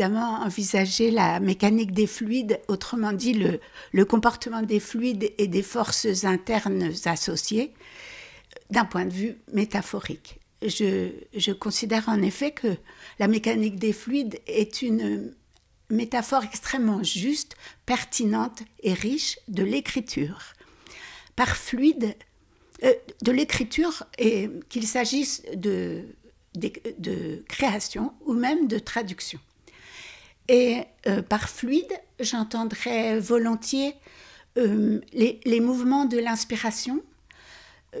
évidemment envisager la mécanique des fluides, autrement dit le, le comportement des fluides et des forces internes associées, d'un point de vue métaphorique. Je, considère en effet que la mécanique des fluides est une métaphore extrêmement juste, pertinente et riche de l'écriture. Par fluide, euh, de l'écriture, et qu'il s'agisse de, de, de création ou même de traduction. Et euh, par fluide, j'entendrai volontiers euh, les, mouvements de l'inspiration, euh,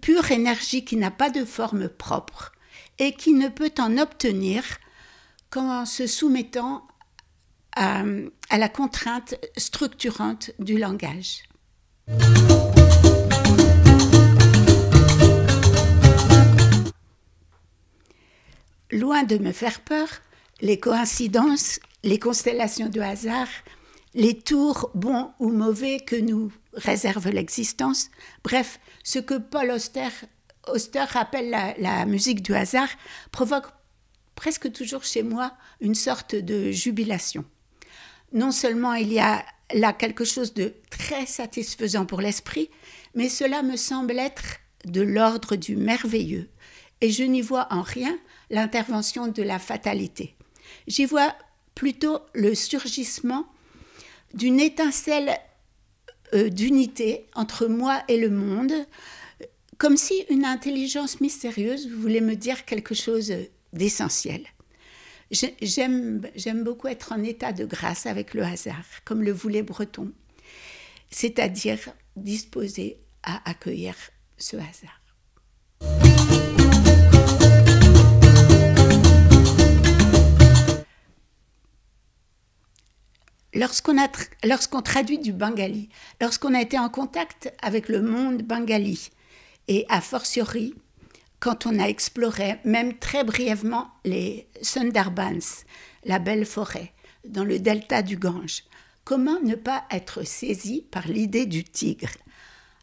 pure énergie qui n'a pas de forme propre et qui ne peut en obtenir qu'en se soumettant à, à, la contrainte structurante du langage. Loin de me faire peur, les coïncidences les constellations de hasard, les tours bons ou mauvais que nous réserve l'existence, bref, ce que Paul Auster, appelle la, la musique du hasard, provoque presque toujours chez moi une sorte de jubilation. Non seulement il y a là quelque chose de très satisfaisant pour l'esprit, mais cela me semble être de l'ordre du merveilleux, et je n'y vois en rien l'intervention de la fatalité. J'y vois plutôt le surgissement d'une étincelle euh, d'unité entre moi et le monde, comme si une intelligence mystérieuse voulait me dire quelque chose d'essentiel. J'aime beaucoup être en état de grâce avec le hasard, comme le voulait Breton, c'est-à-dire disposé à accueillir ce hasard. Lorsqu'on traduit du bengali, lorsqu'on a été en contact avec le monde bengali, et a fortiori, quand on a exploré même très brièvement les Sundarbans, la belle forêt, dans le delta du Gange, comment ne pas être saisi par l'idée du tigre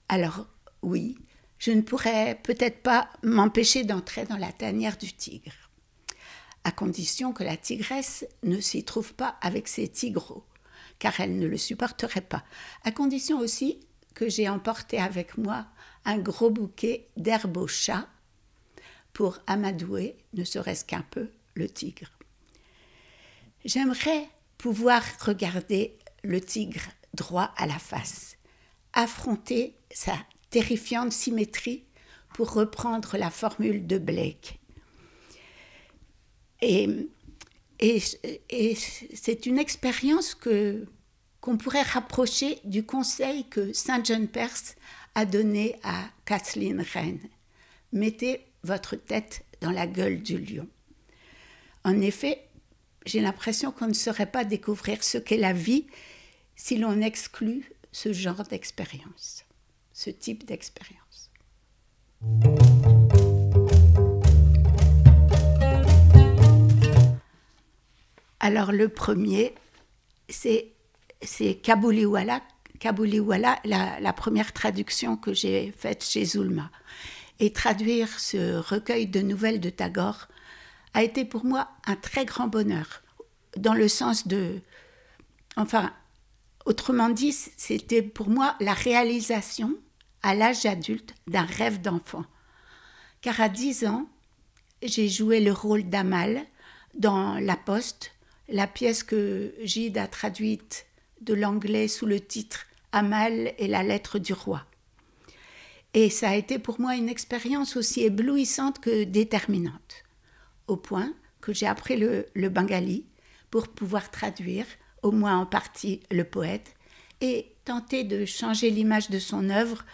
Alors oui, je ne pourrais peut-être pas m'empêcher d'entrer dans la tanière du tigre, à condition que la tigresse ne s'y trouve pas avec ses tigreaux car elle ne le supporterait pas, à condition aussi que j'ai emporté avec moi un gros bouquet d'herbes au chat pour amadouer, ne serait-ce qu'un peu, le tigre. J'aimerais pouvoir regarder le tigre droit à la face, affronter sa terrifiante symétrie pour reprendre la formule de Blake. Et et, c'est une expérience que qu'on pourrait rapprocher du conseil que Saint John Perse a donné à Kathleen Rennes. Mettez votre tête dans la gueule du lion. En effet, j'ai l'impression qu'on ne saurait pas découvrir ce qu'est la vie si l'on exclut ce genre d'expérience, ce type d'expérience. Alors le premier, c'est Kabuliwala, Kabuliwala la, la première traduction que j'ai faite chez Zulma. Et traduire ce recueil de nouvelles de Tagore a été pour moi un très grand bonheur, dans le sens de... Enfin, autrement dit, c'était pour moi la réalisation à l'âge adulte d'un rêve d'enfant. Car à 10 ans, j'ai joué le rôle d'Amal dans La Poste, la pièce que Gide a traduite de l'anglais sous le titre Amal et la lettre du roi. Et ça a été pour moi une expérience aussi éblouissante que déterminante, au point que j'ai appris le, bengali pour pouvoir traduire, au moins en partie, le poète et tenter de changer l'image de son œuvre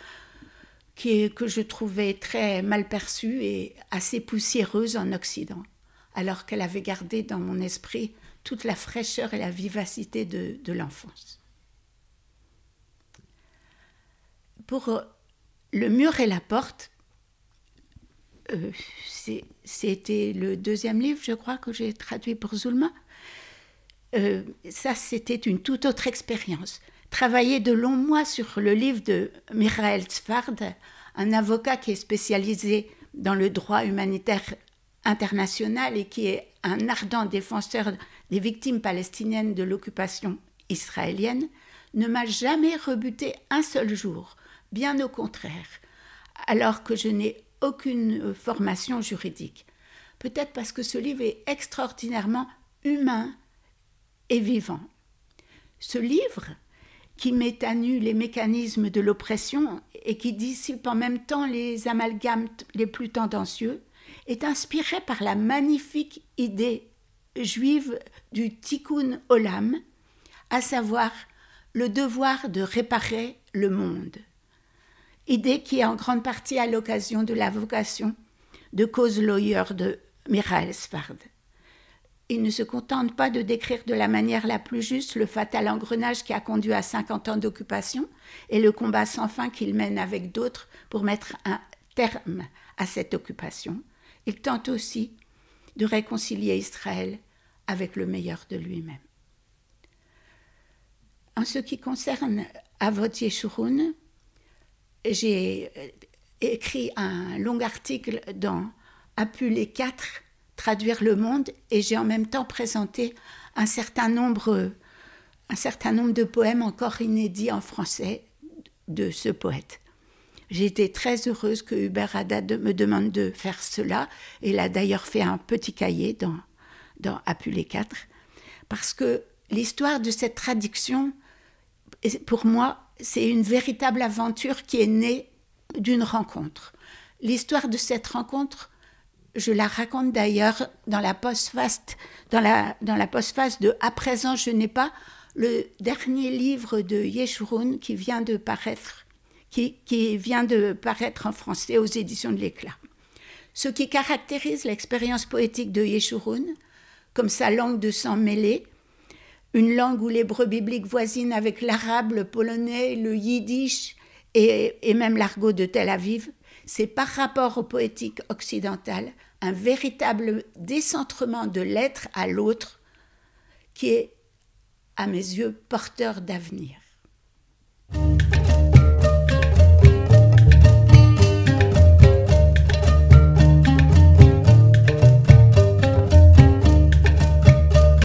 que je trouvais très mal perçue et assez poussiéreuse en Occident, alors qu'elle avait gardé dans mon esprit toute la fraîcheur et la vivacité de, l'enfance. Pour euh, le mur et la porte, euh, c'était le deuxième livre, je crois, que j'ai traduit pour Zulma. Euh, ça, c'était une toute autre expérience. Travailler de longs mois sur le livre de Michael Tzfard, un avocat qui est spécialisé dans le droit humanitaire international et qui est un ardent défenseur les victimes palestiniennes de l'occupation israélienne ne m'a jamais rebuté un seul jour, bien au contraire, alors que je n'ai aucune euh, formation juridique. Peut-être parce que ce livre est extraordinairement humain et vivant. Ce livre, qui met à nu les mécanismes de l'oppression et qui dissipe en même temps les amalgames les plus tendancieux, est inspiré par la magnifique idée juive du Tikkun Olam, à savoir le devoir de réparer le monde. Idée qui est en grande partie à l'occasion de la vocation de cause lawyer de Miralsvard. Il ne se contente pas de décrire de la manière la plus juste le fatal engrenage qui a conduit à 50 ans d'occupation et le combat sans fin qu'il mène avec d'autres pour mettre un terme à cette occupation. Il tente aussi de réconcilier Israël avec le meilleur de lui-même. En ce qui concerne Avot Yeshurun, j'ai euh, écrit un long article dans les quatre Traduire le monde, et j'ai en même temps présenté un certain nombre, un certain nombre de poèmes encore inédits en français de ce poète. J'ai été très heureuse que Hubert Haddad me demande de faire cela. Il a d'ailleurs fait un petit cahier dans, dans Apulé 4. Parce que l'histoire de cette traduction, pour moi, c'est une véritable aventure qui est née d'une rencontre. L'histoire de cette rencontre, je la raconte d'ailleurs dans la postface, dans la, dans la postface de À présent, je n'ai pas, le dernier livre de Yeshurun qui vient de paraître qui, vient de paraître en français aux éditions de l'éclat. Ce qui caractérise l'expérience poétique de Yeshurun, comme sa langue de sang mêlé, une langue où l'hébreu biblique voisine avec l'arabe, le polonais, le yiddish et, et même l'argot de Tel Aviv, c'est par rapport aux poétiques occidentales un véritable décentrement de l'être à l'autre qui est, à mes yeux, porteur d'avenir.